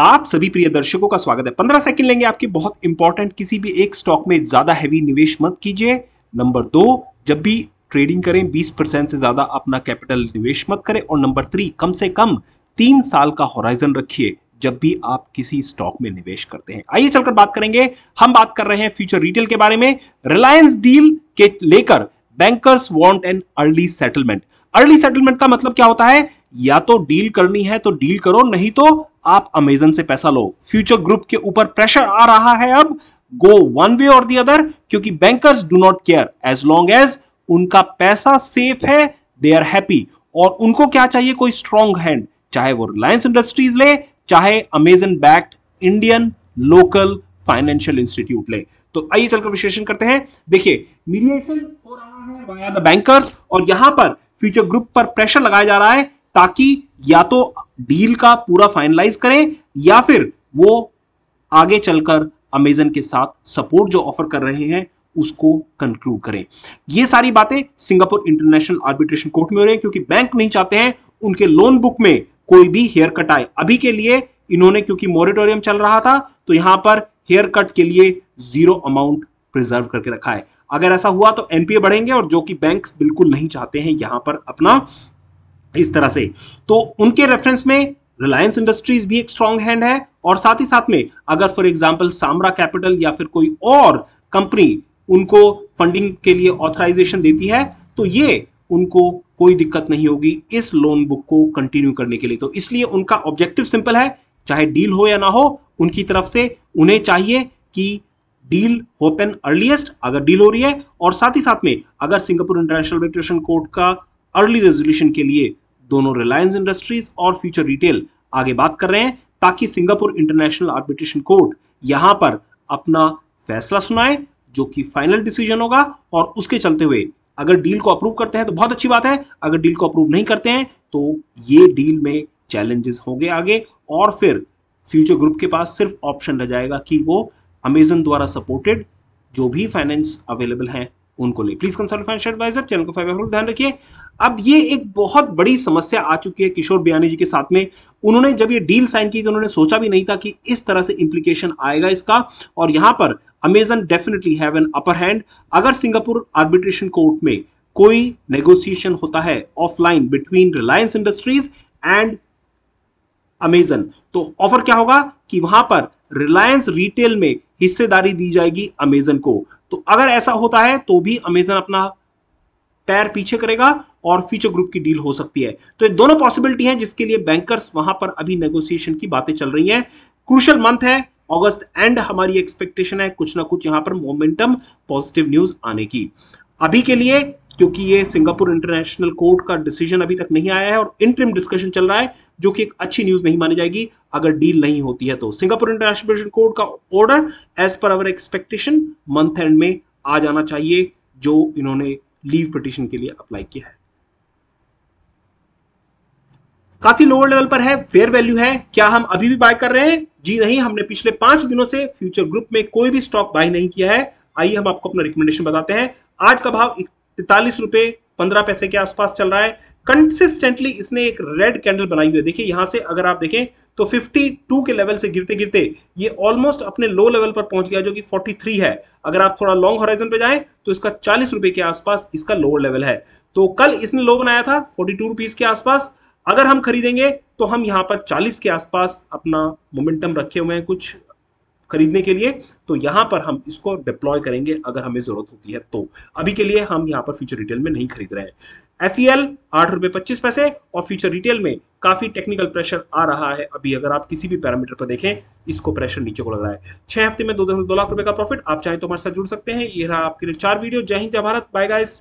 आप सभी प्रिय दर्शकों का स्वागत है पंद्रह सेकंड लेंगे आपके बहुत इंपॉर्टेंट किसी भी एक स्टॉक में ज्यादा हैवी निवेश मत कीजिए नंबर दो जब भी ट्रेडिंग करें बीस परसेंट से ज्यादा अपना कैपिटल निवेश मत करें और नंबर थ्री कम से कम तीन साल का होराइजन रखिए जब भी आप किसी स्टॉक में निवेश करते हैं आइए चलकर बात करेंगे हम बात कर रहे हैं फ्यूचर रिटेल के बारे में रिलायंस डील के लेकर bankers want an early settlement early settlement का मतलब क्या होता है या तो डील करनी है तो डील करो नहीं तो आप अमेजन से पैसा लो फ्यूचर ग्रुप के ऊपर प्रेशर आ रहा है अब गो वन वे और दी अदर क्योंकि bankers do not care as long as उनका पैसा सेफ है दे आर हैप्पी और उनको क्या चाहिए कोई स्ट्रॉन्ग हैंड चाहे वो रिलायंस इंडस्ट्रीज ले चाहे Amazon backed Indian local financial institute ले तो आइए चलकर विश्लेषण करते हैं देखिए मीडिएशन हो रहा है है द बैंकर्स और यहां पर फ्यूचर ग्रुप पर प्रेशर लगाया जा रहा है ताकि या तो डील का पूरा फाइनलाइज करें या फिर वो आगे चलकर अमेजन के साथ सपोर्ट जो ऑफर कर रहे हैं उसको कंक्लूड करें ये सारी बातें सिंगापुर इंटरनेशनल आर्बिट्रेशन कोर्ट में हो रही है क्योंकि बैंक नहीं चाहते हैं उनके लोन बुक में कोई भी हेयर कट आए अभी के लिए इन्होंने क्योंकि मॉरिटोरियम चल रहा था तो यहां पर हेयर कट के लिए जीरो अमाउंट प्रिजर्व करके रखा है अगर ऐसा हुआ तो एनपीए बढ़ेंगे और जो कि बैंक बिल्कुल नहीं चाहते हैं यहां पर अपना इस तरह से तो उनके रेफरेंस में रिलायंस इंडस्ट्रीज भी एक स्ट्रॉन्ग हैंड है और साथ ही साथ में अगर फॉर एग्जाम्पल सामरा कैपिटल या फिर कोई और कंपनी उनको फंडिंग के लिए ऑथराइजेशन देती है तो ये उनको कोई दिक्कत नहीं होगी इस लोन बुक को कंटिन्यू करने के लिए तो इसलिए उनका ऑब्जेक्टिव सिंपल है चाहे डील हो या ना हो उनकी तरफ से उन्हें चाहिए कि डील ओपन अर्लीस्ट अगर डील हो रही है और साथ ही साथ में अगर सिंगापुर इंटरनेशनल इलेक्ट्रेशन कोर्ट का अर्ली रेजोल्यूशन के लिए दोनों रिलायंस इंडस्ट्रीज और फ्यूचर रिटेल आगे बात कर रहे हैं ताकि सिंगापुर इंटरनेशनल आर्बिट्रेशन कोर्ट यहां पर अपना फैसला सुनाए जो कि फाइनल डिसीजन होगा और उसके चलते हुए अगर डील को अप्रूव करते हैं तो बहुत अच्छी बात है अगर डील को अप्रूव नहीं करते हैं तो ये डील में चैलेंजेस होंगे आगे और फिर फ्यूचर ग्रुप के पास सिर्फ ऑप्शन रह जाएगा कि वो अमेजन द्वारा सपोर्टेड जो भी फाइनेंस अवेलेबल हैं उनको ले please consult financial adviser channel को फाइव ध्यान रखिए अब ये एक बहुत बड़ी समस्या आ चुकी है किशोर बियानी जी के साथ में उन्होंने जब ये डील साइन की तो उन्होंने सोचा भी नहीं था कि इस तरह से इंप्लीकेशन आएगा इसका और यहां पर Amazon definitely have an upper hand अगर सिंगापुर आर्बिट्रेशन कोर्ट में कोई नेगोशिएशन होता है offline between Reliance Industries and Amazon तो ऑफर क्या होगा कि वहां पर रिलायंस रिटेल में हिस्सेदारी दी जाएगी अमेजन को तो अगर ऐसा होता है तो भी अमेजन अपना पैर पीछे करेगा और फ्यूचर ग्रुप की डील हो सकती है तो ये दोनों पॉसिबिलिटी हैं जिसके लिए बैंकर्स वहां पर अभी नेगोशिएशन की बातें चल रही हैं क्रूशल मंथ है अगस्त एंड हमारी एक्सपेक्टेशन है कुछ ना कुछ यहां पर मोमेंटम पॉजिटिव न्यूज आने की अभी के लिए क्योंकि ये सिंगापुर इंटरनेशनल कोर्ट का डिसीजन अभी तक नहीं आया है और इंटरिम डिस्कशन चल रहा है जो कि एक अच्छी न्यूज नहीं मानी जाएगी अगर डील नहीं होती है तो सिंगापुर इंटरनेशनल कोर्ट का order as per our expectation month and में आ जाना चाहिए जो इन्होंने लीव पिटिशन के लिए अप्लाई किया है काफी लोअर लेवल पर है फेयर वैल्यू है क्या हम अभी भी बाय कर रहे हैं जी नहीं हमने पिछले पांच दिनों से फ्यूचर ग्रुप में कोई भी स्टॉक बाय नहीं किया है आइए हम आपको अपना रिकमेंडेशन बताते हैं आज का भाव तैतालीस रुपए पंद्रह पैसे के आसपास चल रहा है कंसिस्टेंटली इसने एक रेड कैंडल बनाई हुई है देखिए यहां से अगर आप देखें तो 52 के लेवल से गिरते गिरते ये ऑलमोस्ट अपने लो लेवल पर पहुंच गया जो कि 43 है अगर आप थोड़ा लॉन्ग हॉराइजन पे जाएं तो इसका चालीस रुपए के आसपास इसका लोअर लेवल है तो कल इसने लो बनाया था फोर्टी टू के आसपास अगर हम खरीदेंगे तो हम यहां पर चालीस के आसपास अपना मोमेंटम रखे हुए हैं कुछ खरीदने के लिए तो यहां पर हम इसको डिप्लॉय करेंगे अगर हमें ज़रूरत होती है तो अभी के लिए हम यहाँ पर फ्यूचर रिटेल में नहीं खरीद रहे एफ ई एल आठ रुपए पच्चीस पैसे और फ्यूचर रिटेल में काफ़ी टेक्निकल प्रेशर आ रहा है अभी अगर आप किसी भी पैरामीटर पर देखें इसको प्रेशर नीचे को लग रहा है छह हफ्ते में दो दो लाख रुपए का प्रॉफिट आप चाहे तो हमारे साथ जुड़ सकते हैं ये रहा आपके लिए चार वीडियो जय हिंद जय भारत बाय गाइस